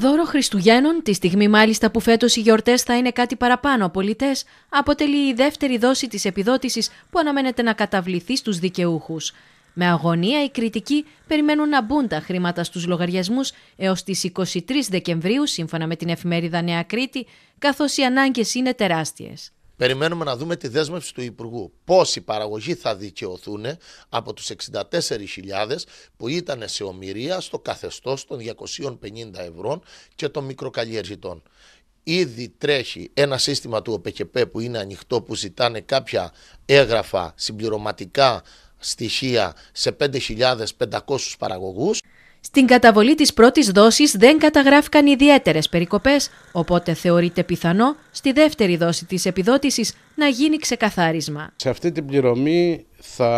Δώρο Χριστουγέννων, τη στιγμή μάλιστα που φέτος οι γιορτές θα είναι κάτι παραπάνω από αποτελεί η δεύτερη δόση της επιδότησης που αναμένεται να καταβληθεί στους δικαιούχους. Με αγωνία οι κριτικοί περιμένουν να μπουν τα χρήματα στους λογαριασμούς έως τις 23 Δεκεμβρίου σύμφωνα με την εφημερίδα Νέα Κρήτη, καθώς οι ανάγκες είναι τεράστιες. Περιμένουμε να δούμε τη δέσμευση του Υπουργού. Πόσοι παραγωγοί θα δικαιωθούν από τους 64.000 που ήταν σε ομοιρία στο καθεστώς των 250 ευρώ και των μικροκαλλιεργητών. Ήδη τρέχει ένα σύστημα του ΟΠΕΚΕΠΕ που είναι ανοιχτό που ζητάνε κάποια έγγραφα συμπληρωματικά στοιχεία σε 5.500 παραγωγούς. Στην καταβολή της πρώτης δόσης δεν καταγράφηκαν ιδιαίτερες περικοπές, οπότε θεωρείται πιθανό στη δεύτερη δόση της επιδότησης να γίνει ξεκαθάρισμα. Σε αυτή την πληρωμή θα,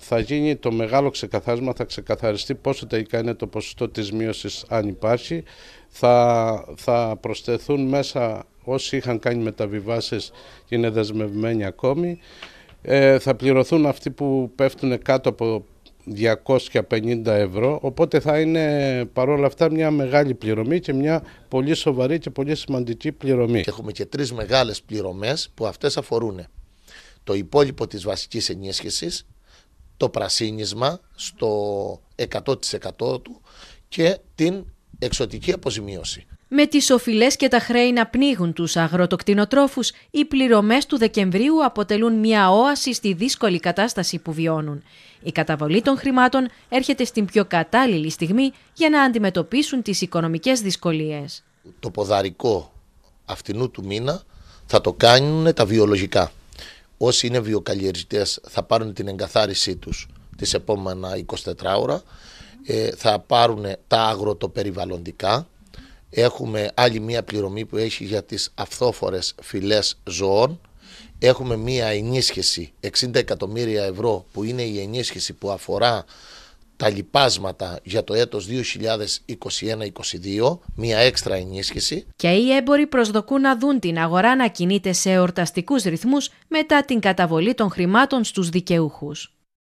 θα γίνει το μεγάλο ξεκαθάρισμα, θα ξεκαθαριστεί πόσο τελικά είναι το ποσοστό της μείωσης αν υπάρχει. Θα, θα προσθεθούν μέσα όσοι είχαν κάνει μεταβιβάσεις και είναι δεσμευμένοι ακόμη. Ε, θα πληρωθούν αυτοί που πέφτουν κάτω από 250 ευρώ, οπότε θα είναι παρόλα αυτά μια μεγάλη πληρωμή και μια πολύ σοβαρή και πολύ σημαντική πληρωμή. Και έχουμε και τρεις μεγάλες πληρωμές που αυτές αφορούν το υπόλοιπο της βασικής ενίσχυσης, το πρασίνισμα στο 100% του και την εξωτική αποζημίωση με τις οφειλές και τα χρέη να πνίγουν τους αγροτοκτηνοτρόφους, οι πληρωμές του Δεκεμβρίου αποτελούν μια όαση στη δύσκολη κατάσταση που βιώνουν. Η καταβολή των χρημάτων έρχεται στην πιο κατάλληλη στιγμή για να αντιμετωπίσουν τις οικονομικές δυσκολίες. Το ποδαρικό αυτινού του μήνα θα το κάνουν τα βιολογικά. Όσοι είναι βιοκαλλιεργητές θα πάρουν την εγκαθάρισή τους τις επόμενα 24 ώρα, ε, θα πάρουν τα αγροτοπεριβαλλοντικά, Έχουμε άλλη μία πληρωμή που έχει για τις αυθόφορες φυλές ζωών. Έχουμε μία ενίσχυση 60 εκατομμύρια ευρώ που είναι η ενίσχυση που αφορά τα λοιπάσματα για το έτος 2021-2022, μια έξτρα ενίσχυση. Και οι έμποροι προσδοκούν να δουν την αγορά να κινείται σε ορταστικούς ρυθμούς μετά την καταβολή των χρημάτων στους δικαιούχους.